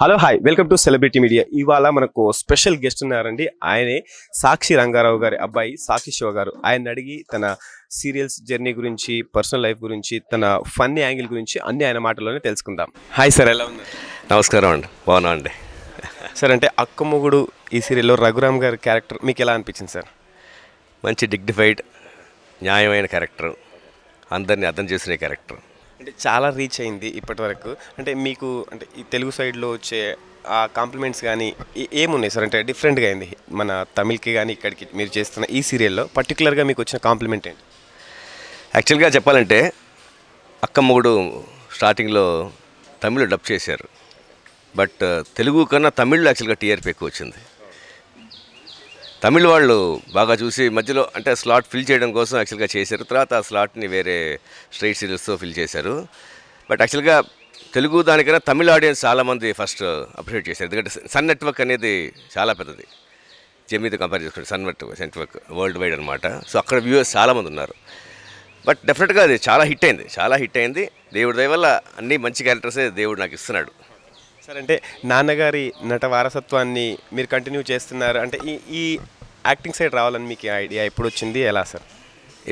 hello hi welcome to celebrity media ఇవాళ మనకు special guest ఉన్నారండి ఆయనే సాక్షి రంగారావు గారి అబ్బాయి సాక్షి శివ గారు ఆయన అడిగి తన సీరియల్స్ జర్నీ గురించి పర్సనల్ లైఫ్ గురించి తన ఫన్నీ యాంగిల్ గురించి అన్ని ఆయన మాటల్లోనే తెలుసుకుందాం హాయ్ సార్ ఎలా ఉంది నమస్కారం అండి బాగున్నా అండి సార్ అంటే అక్కమ్మగుడు ఈ సీరియల్లో రఘురామ్ గారి క్యారెక్టర్ మీకు ఎలా అనిపించింది సార్ మంచి డిగ్నిఫైడ్ న్యాయమైన క్యారెక్టర్ అందరినీ అర్థం చేసిన క్యారెక్టర్ అంటే చాలా రీచ్ అయింది ఇప్పటి వరకు అంటే మీకు అంటే ఈ తెలుగు సైడ్లో వచ్చే ఆ కాంప్లిమెంట్స్ కానీ ఏమున్నాయి సార్ అంటే డిఫరెంట్గా అయింది మన తమిళ్కి కానీ ఇక్కడికి మీరు చేస్తున్న ఈ సీరియల్లో పర్టికులర్గా మీకు వచ్చిన కాంప్లిమెంట్ ఏంటి యాక్చువల్గా చెప్పాలంటే అక్క మొగుడు స్టార్టింగ్లో తమిళ్ డబ్ చేశారు బట్ తెలుగు కన్నా తమిళ్లో యాక్చువల్గా టీఆర్పీ ఎక్కువ వచ్చింది తమిళ వాళ్ళు బాగా చూసి మధ్యలో అంటే స్లాట్ ఫిల్ చేయడం కోసం యాక్చువల్గా చేశారు తర్వాత ఆ స్లాట్ని వేరే స్ట్రైట్ సీరియల్స్తో ఫిల్ చేశారు బట్ యాక్చువల్గా తెలుగు దానికైనా తమిళ ఆడియన్స్ చాలామంది ఫస్ట్ అప్రిషియేట్ చేశారు ఎందుకంటే సన్ నెట్వర్క్ అనేది చాలా పెద్దది జమీతో కంపేర్ చేసుకుంటే Sun network network world wide అనమాట సో అక్కడ వ్యూవర్స్ చాలామంది ఉన్నారు బట్ డెఫినెట్గా అది చాలా హిట్ అయింది చాలా హిట్ అయింది దేవుడి దయ వల్ల అన్ని మంచి క్యారెక్టర్సే దేవుడు నాకు ఇస్తున్నాడు సార్ అంటే నాన్నగారి నట వారసత్వాన్ని మీరు కంటిన్యూ చేస్తున్నారు అంటే ఈ ఈ యాక్టింగ్ సైడ్ రావాలని మీకు ఐడియా ఎప్పుడు వచ్చింది ఎలా సార్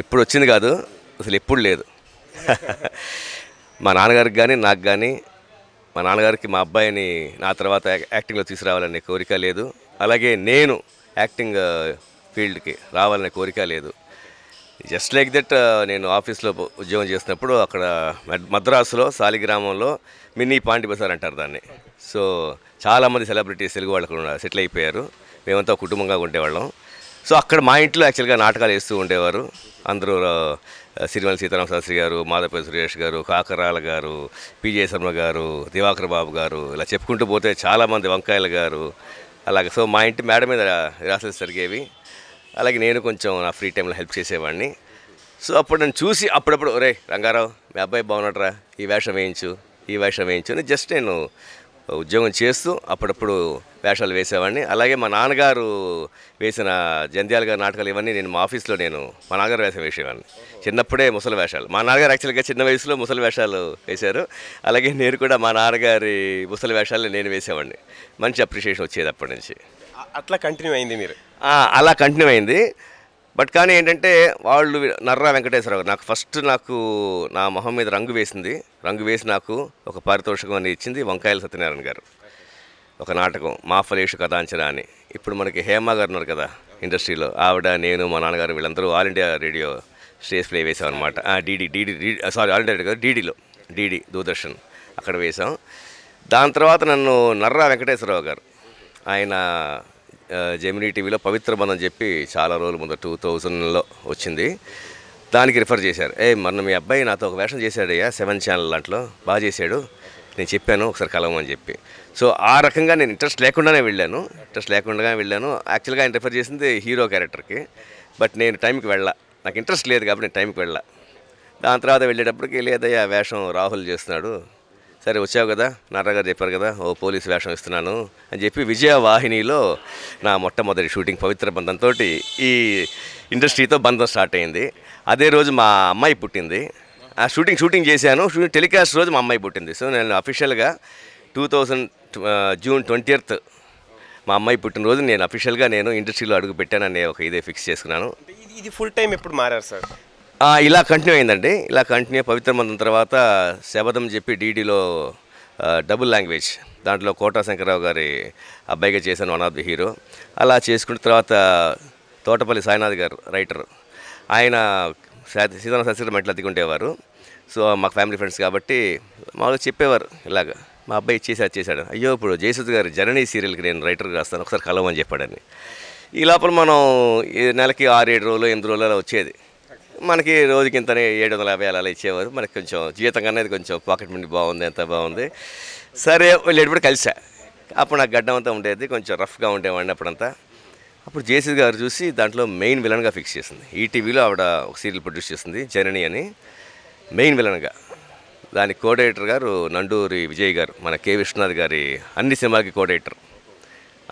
ఎప్పుడు వచ్చింది కాదు అసలు ఎప్పుడు లేదు మా నాన్నగారికి కానీ నాకు కానీ మా నాన్నగారికి మా అబ్బాయిని నా తర్వాత యాక్టింగ్లో తీసుకురావాలనే కోరిక లేదు అలాగే నేను యాక్టింగ్ ఫీల్డ్కి uh, రావాలనే కోరిక లేదు జస్ట్ లైక్ దట్ నేను ఆఫీస్లో ఉద్యోగం చేసినప్పుడు అక్కడ మద్రాసులో సాలిగ్రామంలో మినీ పాండి బజార్ అంటారు దాన్ని సో చాలామంది సెలబ్రిటీస్ తెలుగు వాళ్ళు సెటిల్ అయిపోయారు మేమంతా కుటుంబంగా ఉండేవాళ్ళం సో అక్కడ మా ఇంట్లో యాక్చువల్గా నాటకాలు వేస్తూ ఉండేవారు అందరూ సిరిమల సీతారామ శాస్త్రి గారు మాధవ సురేష్ గారు కాకరాల గారు పిజే శర్మ గారు దివాకర్ బాబు గారు ఇలా చెప్పుకుంటూ పోతే చాలామంది వంకాయల గారు అలాగే సో మా ఇంటి మేడ మీద రాసలు జరిగేవి అలాగే నేను కొంచెం నా ఫ్రీ టైంలో హెల్ప్ చేసేవాడిని సో అప్పుడు నన్ను చూసి అప్పుడప్పుడు ఒరే రంగారావు మీ అబ్బాయి బాగున్నాడరా ఈ వేషం వేయించు ఈ వేషం వేయించు అని జస్ట్ నేను ఉద్యోగం చేస్తూ అప్పుడప్పుడు వేషాలు వేసేవాడిని అలాగే మా నాన్నగారు వేసిన జంధ్యాల గారి నాటకాలు ఇవన్నీ నేను మా ఆఫీస్లో నేను మా నాన్నగారు వేషం వేసేవాడిని చిన్నప్పుడే ముసలి వేషాలు మా నాన్నగారు యాక్చువల్గా చిన్న వయసులో ముసలి వేషాలు వేశారు అలాగే నేను కూడా మా నాన్నగారి ముసలి వేషాలు నేను వేసేవాడిని మంచి అప్రిషియేషన్ వచ్చేది అప్పటి నుంచి అట్లా కంటిన్యూ అయింది మీరు అలా కంటిన్యూ అయింది బట్ కానీ ఏంటంటే వాళ్ళు నర్రా వెంకటేశ్వరరావు నాకు ఫస్ట్ నాకు నా మొహం మీద రంగు వేసింది రంగు వేసి నాకు ఒక పారితోషికం అని ఇచ్చింది వంకాయల సత్యనారాయణ గారు ఒక నాటకం మా ఫలేషు అంచనా అని ఇప్పుడు మనకి హేమ గారు ఉన్నారు కదా ఇండస్ట్రీలో ఆవిడ నేను మా నాన్నగారు వీళ్ళందరూ All India Radio stage play వేసామన్నమాట DD DD DD sorry All India Radio డీడీలో డీడీ దూరదర్శన్ అక్కడ వేసాం దాని తర్వాత నన్ను నర్రా వెంకటేశ్వరరావు గారు ఆయన జెమినీ టీవీలో పవిత్ర బంధం చెప్పి చాలా రోజుల ముందు టూ థౌజండ్లో వచ్చింది దానికి రిఫర్ చేశారు ఏ మొన్న మీ అబ్బాయి నాతో ఒక వేషం చేశాడయ్యా సెవెన్ ఛానల్ దాంట్లో బాగా చేశాడు నేను చెప్పాను ఒకసారి కలవమని చెప్పి సో ఆ రకంగా నేను ఇంట్రెస్ట్ లేకుండానే వెళ్ళాను ఇంట్రెస్ట్ లేకుండా వెళ్ళాను యాక్చువల్గా ఆయన రిఫర్ చేసింది హీరో క్యారెక్టర్కి బట్ నేను టైంకి వెళ్ళా నాకు ఇంట్రెస్ట్ లేదు కాబట్టి నేను టైంకి వెళ్ళా దాని తర్వాత వెళ్ళేటప్పటికి లేదయ్యా వేషం రాహుల్ చేస్తున్నాడు సరే వచ్చావు కదా నారాగారు చెప్పారు కదా ఓ పోలీస్ వేషం ఇస్తున్నాను అని చెప్పి విజయవాహినిలో నా మొట్టమొదటి షూటింగ్ పవిత్ర బంధంతో ఈ ఇండస్ట్రీతో బంధం స్టార్ట్ అయింది అదే రోజు మా అమ్మాయి పుట్టింది ఆ షూటింగ్ షూటింగ్ చేశాను షూటింగ్ టెలికాస్ట్ రోజు మా అమ్మాయి పుట్టింది సో నేను అఫీషియల్గా two thousand June twenty eighth మా అమ్మాయి పుట్టినరోజు నేను అఫీషియల్గా నేను ఇండస్ట్రీలో అడుగు పెట్టాననే ఒక ఇదే ఫిక్స్ చేసుకున్నాను ఇది ఫుల్ టైం ఎప్పుడు మారారు సార్ ఇలా కంటిన్యూ అయిందండి ఇలా కంటిన్యూ పవిత్రమందం తర్వాత శబదం చెప్పి డీడీలో డబుల్ లాంగ్వేజ్ దాంట్లో కోటా శంకరరావు గారి అబ్బాయిగా చేశాను వన్ ఆఫ్ ది హీరో అలా చేసుకున్న తర్వాత తోటపల్లి సాయినాథ్ గారు రైటర్ ఆయన సీతన సస్యర మెట్లు అద్దెకుంటేవారు సో మాకు ఫ్యామిలీ ఫ్రెండ్స్ కాబట్టి మాకు చెప్పేవారు ఇలాగ మా అబ్బాయి ఇచ్చేసి చేశాడు అయ్యో ఇప్పుడు జయసూత్ గారు జననీ సీరియల్కి నేను రైటర్ రాస్తాను ఒకసారి కలవని చెప్పాడని ఈ లోపల మనం ఈ నెలకి ఆరు ఏడు రోజులు ఎనిమిది రోజులు అలా వచ్చేది మనకి రోజుకి ఇంత ఏడు వందల యాభై అలా ఇచ్చేవారు మనకి కొంచెం జీతం అనేది కొంచెం పాకెట్ మనీ బాగుంది ఎంత బాగుంది సరే వెళ్ళేటప్పుడు కలిసా అప్పుడు నాకు గడ్డం అంతా ఉండేది కొంచెం రఫ్గా ఉండేవాడిని అప్పుడంతా అప్పుడు జేసీ గారు చూసి దాంట్లో మెయిన్ విలన్గా ఫిక్స్ చేసింది ఈటీవీలో ఆవిడ ఒక సీరియల్ ప్రొడ్యూస్ చేసింది జనని అని మెయిన్ విలన్గా దాని కోఆర్డినేటర్ గారు నండూరి విజయ్ గారు మన కే విశ్వనాథ్ గారి అన్ని సినిమాకి కోఆర్డినేటర్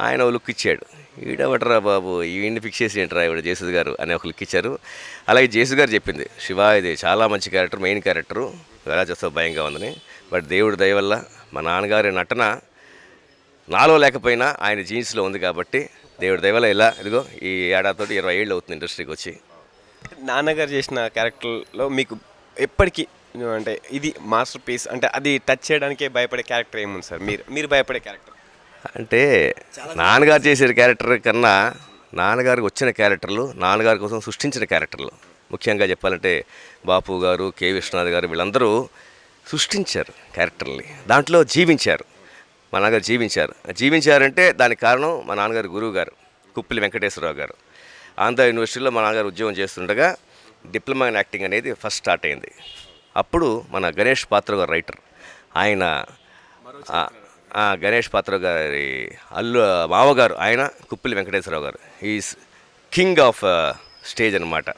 ఆయన లుక్ ఇచ్చాడు ఈడవటరా బాబు ఈయన్ని ఫిక్స్ చేసి ఏంటరా ఇవిడ గారు అనే ఒక లుక్ ఇచ్చారు అలాగే జేసు గారు చెప్పింది శివ ఇది చాలా మంచి క్యారెక్టర్ మెయిన్ క్యారెక్టరు ఎలా చేస్తావు భయంగా ఉందని బట్ దేవుడు దయ వల్ల మా నాన్నగారి నటన నాలో లేకపోయినా ఆయన జీన్స్లో ఉంది కాబట్టి దేవుడు దయవల్ల ఇలా ఇదిగో ఈ ఏడాదితో ఇరవై ఏళ్ళు అవుతుంది ఇండస్ట్రీకి వచ్చి నాన్నగారు చేసిన క్యారెక్టర్లో మీకు ఎప్పటికీ అంటే ఇది మాస్టర్ పీస్ అంటే అది టచ్ చేయడానికే భయపడే క్యారెక్టర్ ఏముంది సార్ మీరు మీరు భయపడే క్యారెక్టర్ అంటే నాన్నగారు చేసే క్యారెక్టర్ కన్నా నాన్నగారికి వచ్చిన క్యారెక్టర్లు నాన్నగారి కోసం సృష్టించిన క్యారెక్టర్లు ముఖ్యంగా చెప్పాలంటే బాపు గారు కె విశ్వనాథ్ గారు వీళ్ళందరూ సృష్టించారు క్యారెక్టర్ని దాంట్లో జీవించారు మా నాన్నగారు జీవించారు జీవించారంటే దానికి కారణం మా నాన్నగారు గురువు గారు కుప్పిలి వెంకటేశ్వరరావు గారు ఆంధ్ర యూనివర్సిటీలో మా నాన్నగారు ఉద్యోగం చేస్తుండగా డిప్లొమా ఇన్ యాక్టింగ్ అనేది ఫస్ట్ స్టార్ట్ అయింది అప్పుడు మన గణేష్ పాత్ర గారు రైటర్ ఆయన గణేష్ పాత్ర గారి అల్లు మామగారు ఆయన కుప్పిలి వెంకటేశ్వరరావు గారు ఈజ్ కింగ్ ఆఫ్ స్టేజ్ అనమాట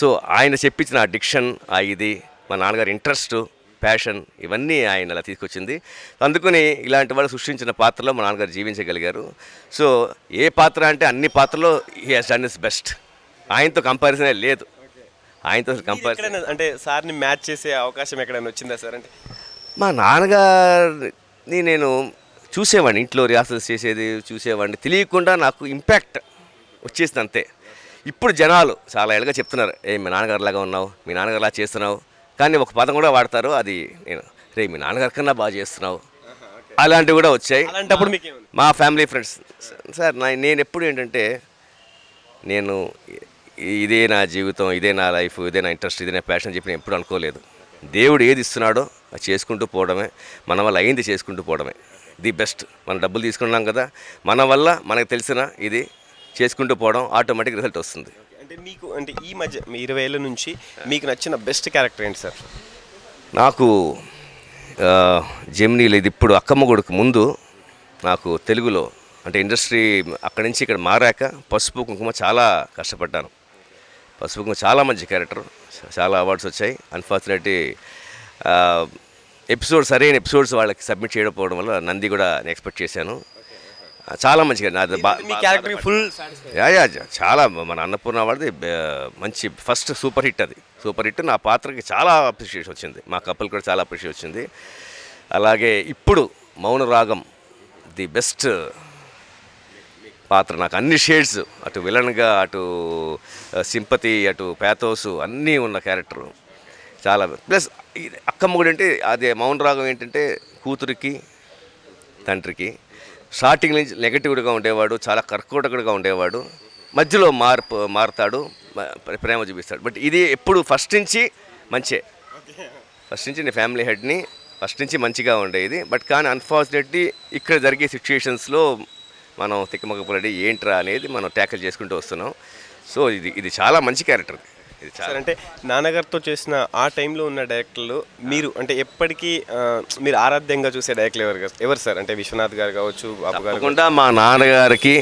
సో ఆయన చెప్పించిన ఆ డిక్షన్ ఆ ఇది మా నాన్నగారి ఇంట్రెస్ట్ ప్యాషన్ ఇవన్నీ ఆయన అలా తీసుకొచ్చింది అందుకని ఇలాంటి వాళ్ళు సృష్టించిన పాత్రలో మా నాన్నగారు జీవించగలిగారు సో ఏ పాత్ర అంటే అన్ని పాత్రలో he has done his best ఆయనతో కంపారిజనే లేదు ఆయనతో కంపారిజన్ అంటే సార్ని మ్యాచ్ చేసే అవకాశం ఎక్కడైనా వచ్చిందా సార్ అంటే మా నాన్నగారిని నేను చూసేవాడిని ఇంట్లో రిహార్సల్స్ చేసేది చూసేవాడిని తెలియకుండా నాకు ఇంపాక్ట్ వచ్చేసింది అంతే ఇప్పుడు జనాలు చాలా ఏళ్ళగా చెప్తున్నారు ఏ మీ నాన్నగారిలాగా ఉన్నావు మీ నాన్నగారులా చేస్తున్నావు కానీ ఒక పదం కూడా వాడతారు అది నేను రే మీ నాన్నగారి కన్నా బాగా చేస్తున్నావు అలాంటివి కూడా వచ్చాయి అలాంటప్పుడు మీకు మా ఫ్యామిలీ ఫ్రెండ్స్ సార్ నా నేను ఎప్పుడు ఏంటంటే నేను ఇదే నా జీవితం ఇదే నా లైఫ్ ఇదే నా ఇంట్రెస్ట్ ఇదే నా ప్యాషన్ చెప్పి నేను ఎప్పుడు అనుకోలేదు దేవుడు ఏది ఇస్తున్నాడో చేసుకుంటూ పోవడమే మన వల్ల అయింది చేసుకుంటూ పోవడమే ది బెస్ట్ మనం డబ్బులు తీసుకున్నాం కదా మన వల్ల మనకు తెలిసిన ఇది చేసుకుంటూ పోవడం ఆటోమేటిక్ రిజల్ట్ వస్తుంది అంటే మీకు అంటే ఈ మధ్య మీ ఇరవై ఏళ్ళ నుంచి మీకు నచ్చిన బెస్ట్ క్యారెక్టర్ ఏంటి సార్ నాకు జెమినీలో ఇది ఇప్పుడు అక్కమ్మ కొడుకు ముందు నాకు తెలుగులో అంటే ఇండస్ట్రీ అక్కడి నుంచి ఇక్కడ మారాక పసుపు కుంకుమ చాలా కష్టపడ్డాను పసుపు కుంకుమ చాలా మంచి క్యారెక్టర్ చాలా అవార్డ్స్ వచ్చాయి అన్ఫార్చునేట్లీ ఎపిసోడ్స్ సరైన ఎపిసోడ్స్ వాళ్ళకి సబ్మిట్ చేయకపోవడం వల్ల నంది కూడా నేను ఎక్స్పెక్ట్ చేశాను చాలా మంచిగా నాది క్యారెక్టర్ ఫుల్ యా చాలా మన అన్నపూర్ణ వాడిది మంచి ఫస్ట్ సూపర్ హిట్ అది సూపర్ హిట్ నా పాత్రకి చాలా అప్రిషియేషన్ వచ్చింది మా కపుల్ కూడా చాలా అప్రిషియేట్ వచ్చింది అలాగే ఇప్పుడు మౌన రాగం ది బెస్ట్ పాత్ర నాకు అన్ని షేడ్స్ అటు విలన్గా అటు సింపతి అటు ప్యాథోసు అన్నీ ఉన్న క్యారెక్టరు చాలా ప్లస్ కూడా అంటే అదే మౌన రాగం ఏంటంటే కూతురికి తండ్రికి స్టార్టింగ్ నుంచి నెగటివ్గా ఉండేవాడు చాలా కర్కోటకుడుగా ఉండేవాడు మధ్యలో మార్పు మారుతాడు ప్రేమ చూపిస్తాడు బట్ ఇది ఎప్పుడు ఫస్ట్ నుంచి మంచే ఫస్ట్ నుంచి నీ ఫ్యామిలీ హెడ్ని ఫస్ట్ నుంచి మంచిగా ఉండేది బట్ కానీ అన్ఫార్చునేట్లీ ఇక్కడ జరిగే సిచ్యుయేషన్స్లో మనం తిక్కమక్కపడి ఏంట్రా అనేది మనం ట్యాకిల్ చేసుకుంటూ వస్తున్నాం సో ఇది ఇది చాలా మంచి క్యారెక్టర్ ఇది చాలా అంటే నాన్నగారితో చేసిన ఆ టైంలో ఉన్న డైరెక్టర్లు మీరు అంటే ఎప్పటికీ మీరు ఆరాధ్యంగా చూసే డైరెక్టర్ ఎవరు ఎవరు సార్ అంటే విశ్వనాథ్ గారు కావచ్చు బాబు గారు కాకుండా మా నాన్నగారికి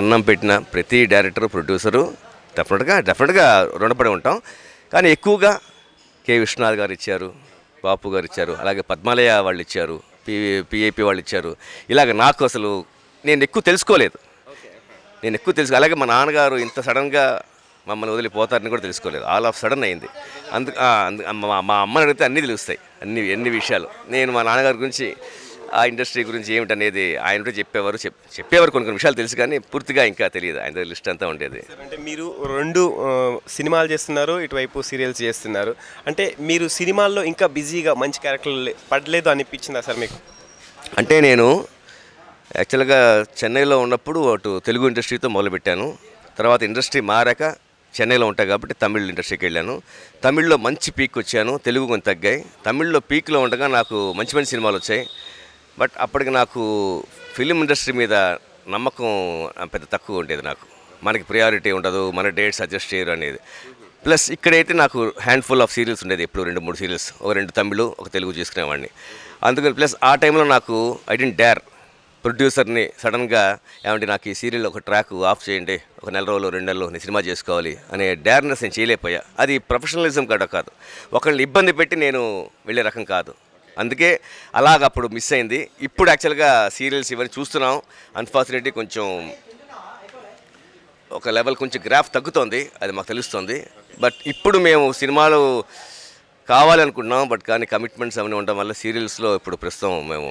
అన్నం పెట్టిన ప్రతి డైరెక్టర్ ప్రొడ్యూసరు డెఫినెట్గా డెఫినెట్గా రుణపడి ఉంటాం కానీ ఎక్కువగా కె విశ్వనాథ్ గారు ఇచ్చారు బాపు గారు ఇచ్చారు అలాగే పద్మాలయ వాళ్ళు ఇచ్చారు పివి వాళ్ళు ఇచ్చారు ఇలాగ నాకు అసలు నేను ఎక్కువ తెలుసుకోలేదు నేను ఎక్కువ తెలుసు అలాగే మా నాన్నగారు ఇంత సడన్గా మమ్మల్ని వదిలిపోతారని కూడా తెలుసుకోలేదు ఆల్ ఆఫ్ సడన్ అయింది అందు మా అమ్మని అడిగితే అన్నీ తెలుస్తాయి అన్ని అన్ని విషయాలు నేను మా నాన్నగారి గురించి ఆ ఇండస్ట్రీ గురించి ఏమిటనేది ఆయన కూడా చెప్పేవారు చెప్పేవారు కొన్ని కొన్ని విషయాలు తెలుసు కానీ పూర్తిగా ఇంకా తెలియదు ఆయన లిస్ట్ అంతా ఉండేది అంటే మీరు రెండు సినిమాలు చేస్తున్నారు ఇటువైపు సీరియల్స్ చేస్తున్నారు అంటే మీరు సినిమాల్లో ఇంకా బిజీగా మంచి క్యారెక్టర్లు పడలేదు అనిపించింది అసలు మీకు అంటే నేను యాక్చువల్గా చెన్నైలో ఉన్నప్పుడు అటు తెలుగు ఇండస్ట్రీతో మొదలుపెట్టాను తర్వాత ఇండస్ట్రీ మారాక చెన్నైలో ఉంటాయి కాబట్టి తమిళ్ ఇండస్ట్రీకి వెళ్ళాను తమిళ్లో మంచి పీక్ వచ్చాను తెలుగు కొంచెం తగ్గాయి తమిళ్లో పీక్లో ఉండగా నాకు మంచి మంచి సినిమాలు వచ్చాయి బట్ అప్పటికి నాకు ఫిలిం ఇండస్ట్రీ మీద నమ్మకం పెద్ద తక్కువ ఉండేది నాకు మనకి ప్రియారిటీ ఉండదు మన డేట్ సజెస్ట్ చేయరు అనేది ప్లస్ ఇక్కడైతే నాకు హ్యాండ్ఫుల్ ఆఫ్ సీరియల్స్ ఉండేది ఎప్పుడు రెండు మూడు సీరియల్స్ ఒక రెండు తమిళ్ ఒక తెలుగు చూసుకునేవాడిని అందుకని ప్లస్ ఆ టైంలో నాకు ఐ డెంట్ డేర్ ప్రొడ్యూసర్ని సడన్గా ఏమంటే నాకు ఈ సీరియల్ ఒక ట్రాక్ ఆఫ్ చేయండి ఒక నెల రోజులు రెండు నెలలు నేను సినిమా చేసుకోవాలి అనే డేర్నెస్ నేను చేయలేకపోయా అది ప్రొఫెషనలిజం కాడ కాదు ఒకళ్ళు ఇబ్బంది పెట్టి నేను వెళ్ళే రకం కాదు అందుకే అలాగ అప్పుడు మిస్ అయింది ఇప్పుడు యాక్చువల్గా సీరియల్స్ ఇవన్నీ చూస్తున్నాం అన్ఫార్చునేట్లీ కొంచెం ఒక లెవెల్ కొంచెం గ్రాఫ్ తగ్గుతోంది అది మాకు తెలుస్తుంది బట్ ఇప్పుడు మేము సినిమాలు కావాలనుకుంటున్నాం బట్ కానీ కమిట్మెంట్స్ అవన్నీ ఉండడం వల్ల సీరియల్స్లో ఇప్పుడు ప్రస్తుతం మేము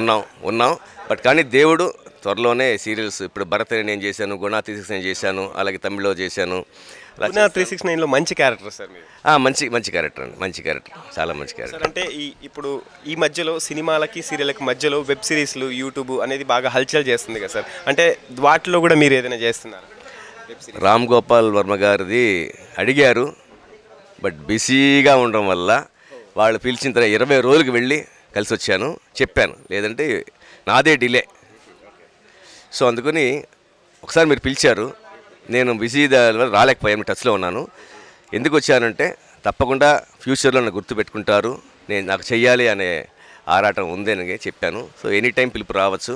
ఉన్నాం ఉన్నాం బట్ కానీ దేవుడు త్వరలోనే సీరియల్స్ ఇప్పుడు భరత్ నేను చేశాను గుణా త్రీ సిక్స్ నైన్ చేశాను అలాగే తమిళ్లో చేశాను త్రీ సిక్స్ నైన్లో మంచి క్యారెక్టర్ సార్ మంచి మంచి క్యారెక్టర్ అండి మంచి క్యారెక్టర్ చాలా మంచి క్యారెక్టర్ అంటే ఈ ఇప్పుడు ఈ మధ్యలో సినిమాలకి సీరియల్కి మధ్యలో వెబ్ సిరీస్లు యూట్యూబ్ అనేది బాగా హల్చల్ చేస్తుంది కదా సార్ అంటే వాటిలో కూడా మీరు ఏదైనా చేస్తున్నారు రామ్ గోపాల్ వర్మ గారిది అడిగారు బట్ బిజీగా ఉండడం వల్ల వాళ్ళు పిలిచిన తర్వాత ఇరవై రోజులకు వెళ్ళి కలిసి వచ్చాను చెప్పాను లేదంటే నాదే డిలే సో అందుకని ఒకసారి మీరు పిలిచారు నేను బిజీ రాలేకపోయాను టచ్లో ఉన్నాను ఎందుకు వచ్చానంటే తప్పకుండా ఫ్యూచర్లో నన్ను గుర్తుపెట్టుకుంటారు నేను నాకు చెయ్యాలి అనే ఆరాటం ఉందని చెప్పాను సో ఎనీ టైం పిలుపు రావచ్చు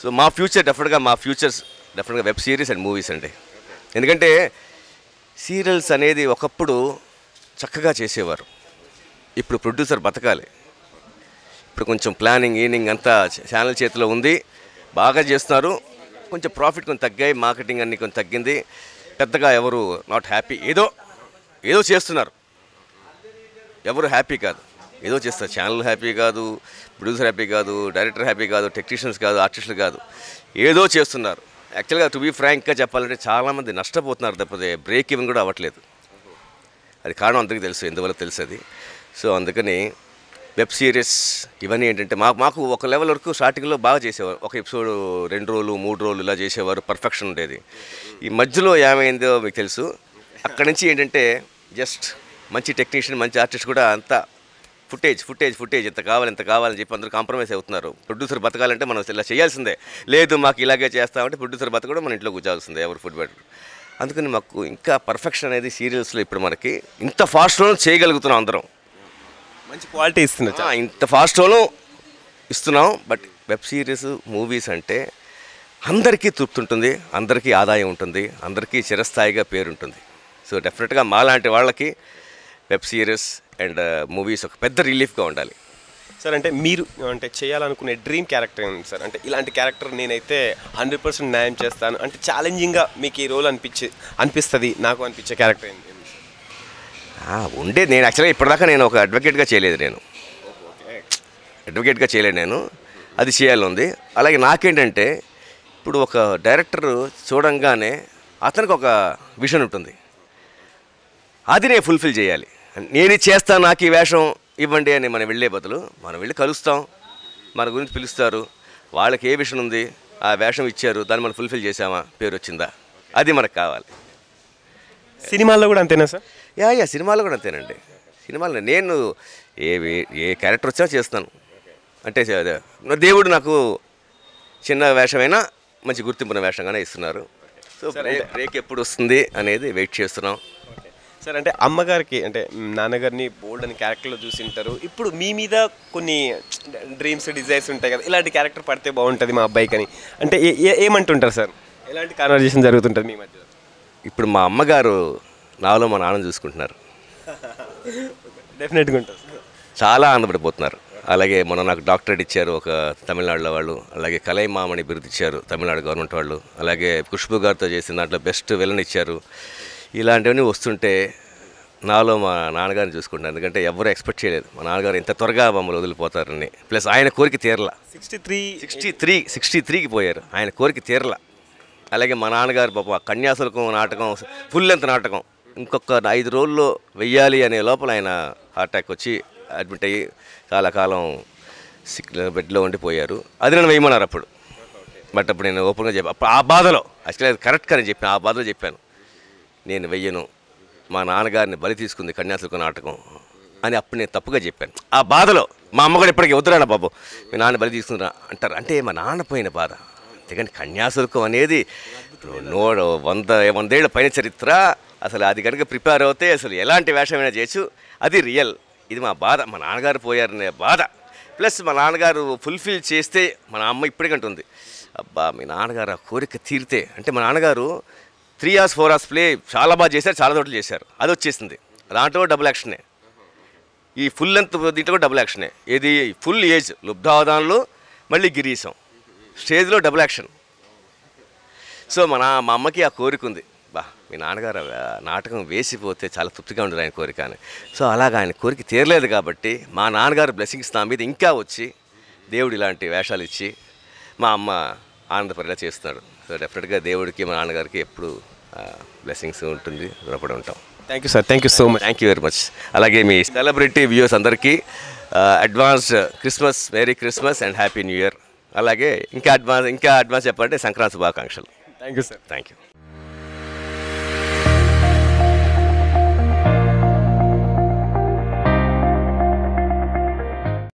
సో మా ఫ్యూచర్ డెఫినెట్గా మా ఫ్యూచర్స్ డెఫినెట్గా వెబ్ సిరీస్ అండ్ మూవీస్ అండి ఎందుకంటే సీరియల్స్ అనేది ఒకప్పుడు చక్కగా చేసేవారు ఇప్పుడు ప్రొడ్యూసర్ బతకాలి ఇప్పుడు కొంచెం ప్లానింగ్ ఈనింగ్ అంతా ఛానల్ చేతిలో ఉంది బాగా చేస్తున్నారు కొంచెం ప్రాఫిట్ కొంచెం తగ్గాయి మార్కెటింగ్ అన్ని కొంచెం తగ్గింది పెద్దగా ఎవరు నాట్ హ్యాపీ ఏదో ఏదో చేస్తున్నారు ఎవరు హ్యాపీ కాదు ఏదో చేస్తారు ఛానల్ హ్యాపీ కాదు ప్రొడ్యూసర్ హ్యాపీ కాదు డైరెక్టర్ హ్యాపీ కాదు టెక్నీషియన్స్ కాదు ఆర్టిస్టులు కాదు ఏదో చేస్తున్నారు యాక్చువల్గా టు బీ ఫ్రాంక్గా చెప్పాలంటే చాలామంది నష్టపోతున్నారు తప్పితే బ్రేక్ ఈవెన్ కూడా అవ్వట్లేదు అది కారణం అందరికీ తెలుసు ఎందువల్ల తెలుసు అది సో అందుకని వెబ్ సిరీస్ ఇవన్నీ ఏంటంటే మాకు మాకు ఒక లెవెల్ వరకు స్టార్టింగ్లో బాగా చేసేవారు ఒక ఎపిసోడ్ రెండు రోజులు మూడు రోజులు ఇలా చేసేవారు పర్ఫెక్షన్ ఉండేది ఈ మధ్యలో ఏమైందో మీకు తెలుసు అక్కడి నుంచి ఏంటంటే జస్ట్ మంచి టెక్నీషియన్ మంచి ఆర్టిస్ట్ కూడా అంతా ఫుటేజ్ ఫుటేజ్ ఫుటేజ్ ఎంత కావాలి ఎంత కావాలని చెప్పి అందరూ కాంప్రమైజ్ అవుతున్నారు ప్రొడ్యూసర్ బతకాలంటే మనం ఇలా చేయాల్సిందే లేదు మాకు ఇలాగే చేస్తామంటే ప్రొడ్యూసర్ బతకడం మన ఇంట్లో కూర్చోాల్సిందే ఎవరు ఫుడ్ బెటర్ అందుకని మాకు ఇంకా పర్ఫెక్షన్ అనేది సీరియల్స్లో ఇప్పుడు మనకి ఇంత ఫాస్ట్లో చేయగలుగుతున్నాం అందరం మంచి క్వాలిటీ ఇస్తున్నా ఇంత ఫాస్ట్లోనూ ఇస్తున్నాం బట్ వెబ్ సిరీస్ మూవీస్ అంటే అందరికీ తృప్తి ఉంటుంది అందరికీ ఆదాయం ఉంటుంది అందరికీ చిరస్థాయిగా పేరు ఉంటుంది సో డెఫినెట్గా మాలాంటి వాళ్ళకి వెబ్ సిరీస్ అండ్ మూవీస్ ఒక పెద్ద రిలీఫ్గా ఉండాలి సార్ అంటే మీరు అంటే చేయాలనుకునే డ్రీమ్ క్యారెక్టర్ ఏంటి సార్ అంటే ఇలాంటి క్యారెక్టర్ నేనైతే హండ్రెడ్ పర్సెంట్ న్యాయం చేస్తాను అంటే ఛాలెంజింగ్గా మీకు ఈ రోల్ అనిపించి అనిపిస్తుంది నాకు అనిపించే క్యారెక్టర్ ఏంటి ఉండేది నేను యాక్చువల్గా ఇప్పటిదాకా నేను ఒక అడ్వకేట్గా చేయలేదు నేను అడ్వకేట్గా చేయలేదు నేను అది చేయాలని అలాగే నాకేంటంటే ఇప్పుడు ఒక డైరెక్టర్ చూడంగానే అతనికి ఒక విషన్ ఉంటుంది అది నేను ఫుల్ఫిల్ చేయాలి నేను చేస్తాను నాకు ఈ వేషం ఇవ్వండి అని మనం వెళ్ళే బదులు మనం వెళ్ళి కలుస్తాం మన గురించి పిలుస్తారు వాళ్ళకి ఏ విషన్ ఉంది ఆ వేషం ఇచ్చారు దాన్ని మనం ఫుల్ఫిల్ చేసామా పేరు వచ్చిందా అది మనకు కావాలి సినిమాల్లో కూడా అంతేనా సార్ యా యా సినిమాలు కూడా అంతేనండి సినిమాలు నేను ఏ ఏ క్యారెక్టర్ వచ్చినా చేస్తాను అంటే దేవుడు నాకు చిన్న వేషమైనా మంచి గుర్తింపున వేషంగానే ఇస్తున్నారు సో బ్రేక్ ఎప్పుడు వస్తుంది అనేది వెయిట్ చేస్తున్నాం సార్ అంటే అమ్మగారికి అంటే నాన్నగారిని బోల్డ్ అని క్యారెక్టర్లో చూసి ఉంటారు ఇప్పుడు మీ మీద కొన్ని డ్రీమ్స్ డిజైర్స్ ఉంటాయి కదా ఇలాంటి క్యారెక్టర్ పడితే బాగుంటుంది మా అబ్బాయికి అని అంటే ఏమంటుంటారు సార్ ఎలాంటి కాన్వర్జేషన్ జరుగుతుంటుంది మీ మధ్య ఇప్పుడు మా అమ్మగారు నాలో మా నాన్న చూసుకుంటున్నారు డెఫినెట్గా ఉంటారు చాలా ఆనందపడిపోతున్నారు అలాగే మొన్న నాకు డాక్టరేట్ ఇచ్చారు ఒక తమిళనాడులో వాళ్ళు అలాగే కలై మామని బిరుదు ఇచ్చారు తమిళనాడు గవర్నమెంట్ వాళ్ళు అలాగే ఖుష్బు గారితో చేసిన దాంట్లో బెస్ట్ విలన్ ఇచ్చారు ఇలాంటివన్నీ వస్తుంటే నాలో మా నాన్నగారిని చూసుకుంటాను ఎందుకంటే ఎవరు ఎక్స్పెక్ట్ చేయలేదు మా నాన్నగారు ఇంత త్వరగా మమ్మల్ని వదిలిపోతారని ప్లస్ ఆయన కోరిక తీరల sixty three sixty three sixty త్రీకి పోయారు ఆయన కోరిక తీరల అలాగే మా నాన్నగారు పాప కన్యాశుల్కం నాటకం ఫుల్ లెంత్ నాటకం ఇంకొక ఐదు రోజుల్లో వెయ్యాలి అనే లోపల ఆయన అటాక్ వచ్చి అడ్మిట్ అయ్యి చాలా కాలం సిక్ బెడ్లో ఉండిపోయారు అది నేను వేయమన్నారు అప్పుడు బట్ అప్పుడు నేను ఓపెన్గా చెప్పాను ఆ బాధలో యాక్చువల్లీ అది కరెక్ట్గా నేను చెప్పాను ఆ బాధలో చెప్పాను నేను వెయ్యను మా నాన్నగారిని బలి తీసుకుంది కన్యాశుల్క నాటకం అని అప్పుడు నేను తప్పుగా చెప్పాను ఆ బాధలో మా అమ్మ కూడా ఇప్పటికీ వద్దురా బాబు మీ నాన్న బలి తీసుకుందా అంటారు అంటే మా నాన్న పోయిన బాధ ఎందుకంటే కన్యాశుల్కం అనేది నూట వంద వందేళ్ల పైన చరిత్ర అసలు అది కనుక ప్రిపేర్ అవుతే అసలు ఎలాంటి వేషమైనా చేయొచ్చు అది రియల్ ఇది మా బాధ మా నాన్నగారు పోయారనే బాధ ప్లస్ మా నాన్నగారు ఫుల్ఫిల్ చేస్తే మా అమ్మ ఇప్పటికంటుంది అబ్బా మీ నాన్నగారు ఆ కోరిక తీరితే అంటే మా నాన్నగారు three hours four hours play చాలా బాగా చేశారు చాలా చోట్ల చేశారు అది వచ్చేసింది దాంట్లో డబుల్ యాక్షనే ఈ ఫుల్ లెంత్ దీంట్లో డబుల్ యాక్షనే ఇది ఫుల్ ఏజ్ లుబ్ధావధానంలో మళ్ళీ గిరీశం స్టేజ్లో డబుల్ యాక్షన్ సో మన మా అమ్మకి ఆ కోరిక ఉంది బా మీ నాన్నగారు నాటకం వేసిపోతే చాలా తృప్తిగా ఉండరు ఆయన కోరిక అని సో అలాగ ఆయన కోరిక తీరలేదు కాబట్టి మా నాన్నగారు బ్లెస్సింగ్స్ నా మీద ఇంకా వచ్చి దేవుడు ఇలాంటి వేషాలు ఇచ్చి మా అమ్మ ఆనందపరిలా చేస్తున్నాడు సో డెఫినెట్గా దేవుడికి మా నాన్నగారికి ఎప్పుడు బ్లెస్సింగ్స్ ఉంటుంది రుణపడి ఉంటాం thank you sir thank you so much thank you very much అలాగే మీ సెలబ్రిటీ వ్యూస్ అందరికీ advanced Christmas merry Christmas and happy new year అలాగే ఇంకా అడ్వాన్స్ ఇంకా అడ్వాన్స్ చెప్పాలంటే సంక్రాంతి శుభాకాంక్షలు thank you sir thank you